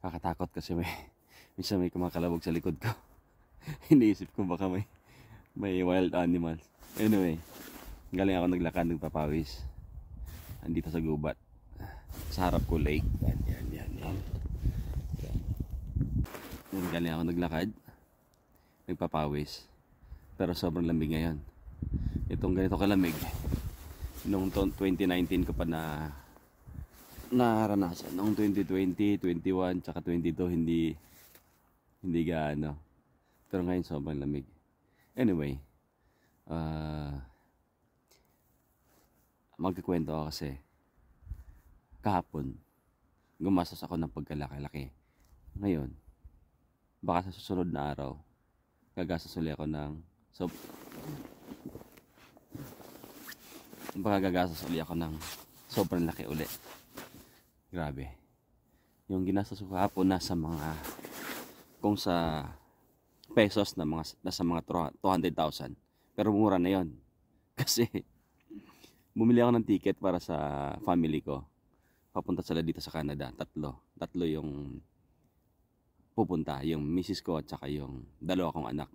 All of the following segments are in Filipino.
Kakatakot kasi may minsan may kumakalabog sa likod ko. Iniisip ko baka may may wild animals. Anyway, galing ako naglakad nagpapawis. Andito sa gubat. Sa harap ko lake. Yan, yan, yan, yan. yan. galing ako naglakad. Nagpapawis. Pero sobrang lamig ngayon. Itong ganito kalamig. Noong 2019 ko pa na naranasan noong 2020, 21, tsaka 22 hindi hindi gaano. Pero ngayon sobrang lamig. Anyway, uh, magkikwento ako kasi kahapon gumastos ako ng pagkalaki-laki. Ngayon, baka sa susunod na araw, gagastos ulit ako ng so baka gagastos ulit ako ng sobrang laki ulit. Grabe. Yung ginastos ko hapon nasa mga kung sa pesos na mga nasa mga 200,000. Pero mura na 'yon. Kasi bumili ako ng ticket para sa family ko. Papunta sila dito sa Canada, tatlo. Tatlo yung pupunta, yung missis ko at saka yung dalawa kong anak.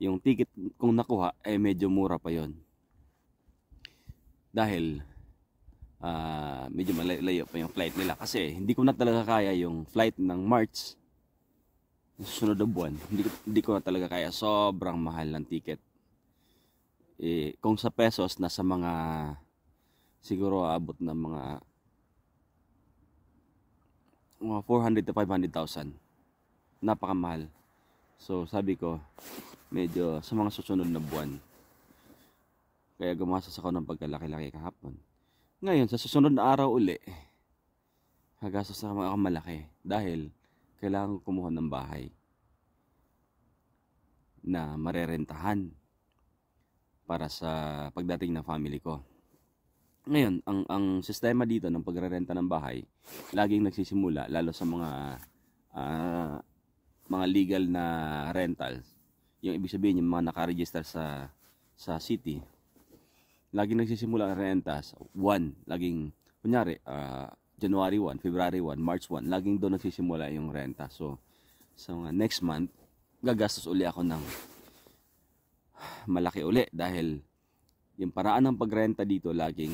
Yung ticket kung nakuha, eh medyo mura pa 'yon. Dahil uh, medyo malayo pa yung flight nila kasi hindi ko na talaga kaya yung flight ng March susunod na buwan hindi, hindi ko na talaga kaya sobrang mahal ng ticket eh, kung sa pesos nasa mga siguro abot ng mga mga 400 to 500,000 napakamahal so sabi ko medyo sa mga susunod na buwan kaya gumasa ako ng pagkalaki-laki kahapon ngayon, sa susunod na araw uli, gagastos na mga kamalaki dahil kailangan ko kumuha ng bahay na marerentahan para sa pagdating ng family ko. Ngayon, ang, ang sistema dito ng pagrerenta ng bahay, laging nagsisimula, lalo sa mga uh, mga legal na rentals. Yung ibig sabihin, yung mga nakaregister sa, sa city, lagi nagsisimula ang rentas, 1, laging, kunyari, uh, January 1, February 1, March 1, laging doon nagsisimula yung renta. So, so uh, next month, gagastos uli ako ng malaki uli dahil yung paraan ng pagrenta dito laging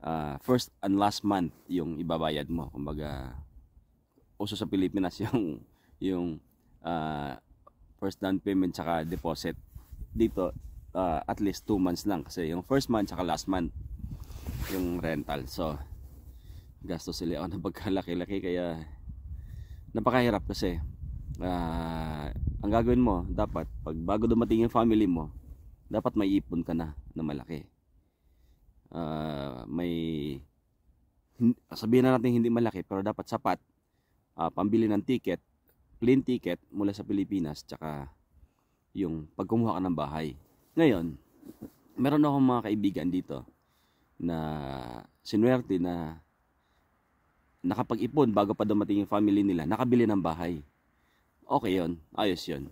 uh, first and last month yung ibabayad mo. Kumbaga, uso sa Pilipinas yung, yung uh, first down payment saka deposit. Dito, uh, at least 2 months lang kasi yung first month saka last month yung rental so gastos sila ako na pagkalaki-laki kaya napakahirap kasi uh, ang gagawin mo dapat pag bago dumating yung family mo dapat may ipon ka na na malaki uh, may sabihin na natin hindi malaki pero dapat sapat uh, pambili ng ticket plane ticket mula sa Pilipinas tsaka yung pagkumuha ka ng bahay ngayon, meron akong mga kaibigan dito na sinuwerte na nakapag-ipon bago pa dumating yung family nila, nakabili ng bahay. Okay yon ayos yon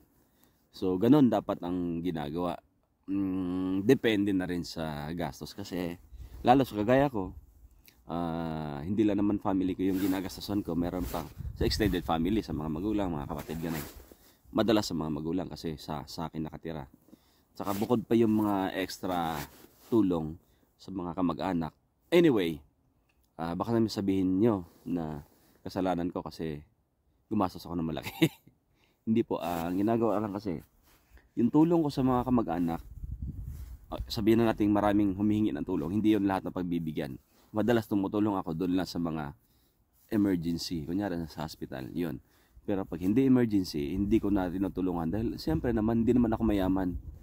So, ganun dapat ang ginagawa. Mm, depende na rin sa gastos kasi lalo sa kagaya ko, uh, hindi lang naman family ko yung ginagastasan ko, meron pa sa extended family, sa mga magulang, mga kapatid, ganun. Madalas sa mga magulang kasi sa, sa akin nakatira. Saka bukod pa yung mga extra tulong sa mga kamag-anak. Anyway, uh, baka namin sabihin nyo na kasalanan ko kasi gumastos ako ng malaki. Hindi po, uh, ang ginagawa lang kasi, yung tulong ko sa mga kamag-anak, uh, sabihin na natin maraming humihingi ng tulong. Hindi yun lahat na pagbibigyan. Madalas tumutulong ako doon lang sa mga emergency. Kunyari sa hospital, yun. Pero pag hindi emergency, hindi ko na rin tinutulungan dahil siyempre naman, hindi naman ako mayaman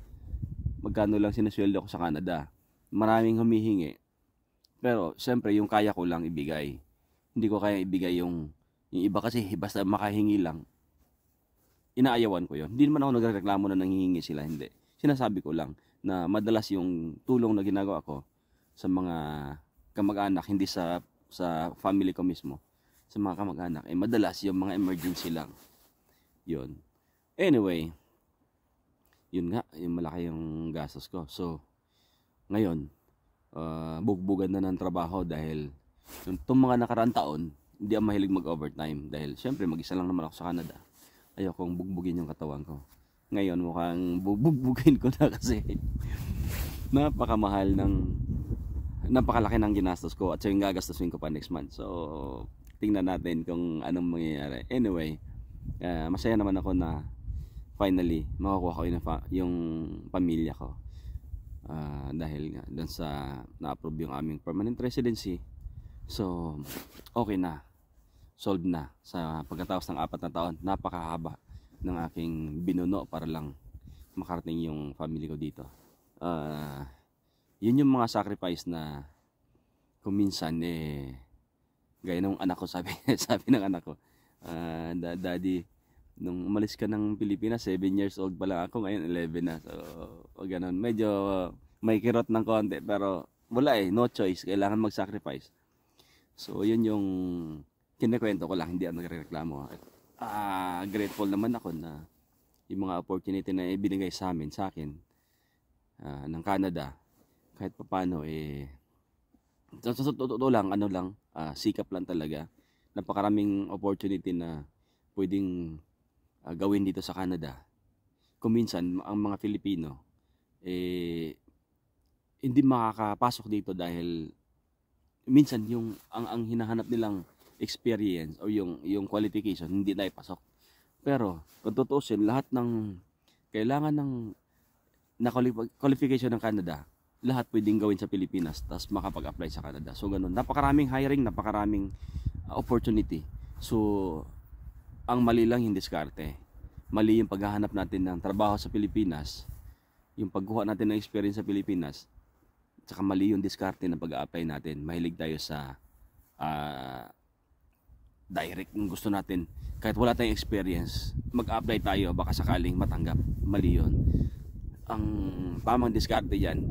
magkano lang sinasweldo ko sa Canada. Maraming humihingi. Pero, syempre, yung kaya ko lang ibigay. Hindi ko kaya ibigay yung, yung iba kasi basta makahingi lang. Inaayawan ko yon Hindi naman ako nagreklamo na nanghihingi sila, hindi. Sinasabi ko lang na madalas yung tulong na ginagawa ko sa mga kamag-anak, hindi sa, sa family ko mismo, sa mga kamag-anak, eh madalas yung mga emergency lang. yon Anyway, yun nga, yung malaki yung gastos ko. So, ngayon, uh, bugbugan na ng trabaho dahil yung mga nakaraang taon, hindi ako mahilig mag-overtime dahil syempre mag-isa lang naman ako sa Canada. Ayokong bugbugin yung katawan ko. Ngayon mukhang bubugbugin ko na kasi napakamahal ng napakalaki ng ginastos ko at so yung gagastusin ko pa next month. So tingnan natin kung anong mangyayari. Anyway, uh, masaya naman ako na finally makakuha ko yung, yung pamilya ko uh, dahil nga dun sa na-approve yung aming permanent residency so okay na solved na sa pagkatapos ng apat na taon napakahaba ng aking binuno para lang makarating yung family ko dito uh, yun yung mga sacrifice na kuminsan eh gaya ng anak ko sabi sabi ng anak ko uh, daddy nung umalis ka ng Pilipinas, 7 years old pa lang ako, ngayon 11 na. So, o ganun. Medyo uh, may kirot ng konti, pero wala eh, no choice. Kailangan mag-sacrifice. So, yun yung kinakwento ko lang, hindi ako nagreklamo. Ah, uh, grateful naman ako na yung mga opportunity na ibinigay sa amin, sa akin, uh, ng Canada, kahit papano, eh, totoo lang, ano lang, uh, sikap lang talaga. Napakaraming opportunity na pwedeng uh, gawin dito sa Canada. Kuminsan, ang mga Filipino, eh, hindi makakapasok dito dahil minsan yung ang, ang hinahanap nilang experience o yung yung qualification hindi na ipasok. Pero kung tutusin lahat ng kailangan ng na qualification ng Canada, lahat pwedeng gawin sa Pilipinas tapos makapag-apply sa Canada. So ganun, napakaraming hiring, napakaraming ah, opportunity. So ang mali lang hindi diskarte. Mali yung paghahanap natin ng trabaho sa Pilipinas, yung pagkuha natin ng experience sa Pilipinas, saka mali yung diskarte ng pag-a-apply natin. Mahilig tayo sa uh, direct ng gusto natin. Kahit wala tayong experience, mag-apply tayo baka sakaling matanggap. Mali yun. Ang pamang diskarte yan,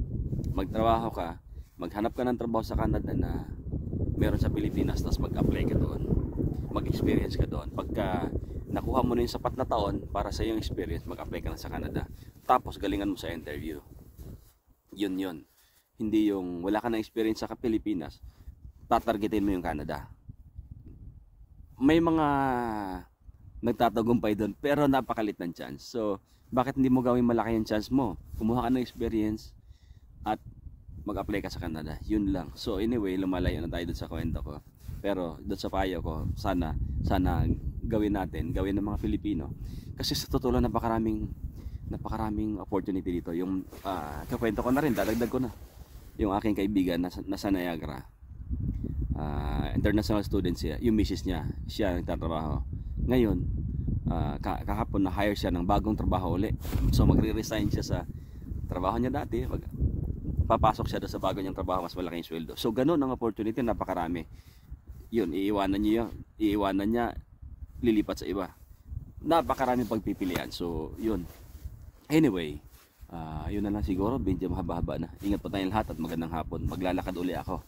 magtrabaho ka, maghanap ka ng trabaho sa Canada na meron sa Pilipinas, tapos mag-apply ka doon mag-experience ka doon. Pagka nakuha mo na yung sapat na taon para sa iyong experience, mag-apply ka na sa Canada. Tapos galingan mo sa interview. Yun yun. Hindi yung wala ka na experience sa Pilipinas, tatargetin mo yung Canada. May mga nagtatagumpay doon pero napakalit ng chance. So, bakit hindi mo gawin malaki yung chance mo? Kumuha ka ng experience at mag-apply ka sa Canada. Yun lang. So, anyway, lumalayo na tayo doon sa kwento ko. Pero doon sa payo ko, sana, sana gawin natin, gawin ng mga Pilipino. Kasi sa totoo lang napakaraming, napakaraming opportunity dito. Yung uh, kakwento ko na rin, dadagdag ko na. Yung aking kaibigan na, na sa Niagara, uh, international student siya, yung missis niya, siya nagtatrabaho. Ngayon, uh, kahapon na hire siya ng bagong trabaho uli. So magre-resign siya sa trabaho niya dati. Pag papasok siya sa bago niyang trabaho, mas malaking sweldo. So ganun ang opportunity, napakarami yun iiwanan niya iiwanan niya lilipat sa iba napakaraming pagpipilian so yun anyway uh, yun na lang siguro medyo mahaba-haba na ingat po tayong lahat at magandang hapon maglalakad uli ako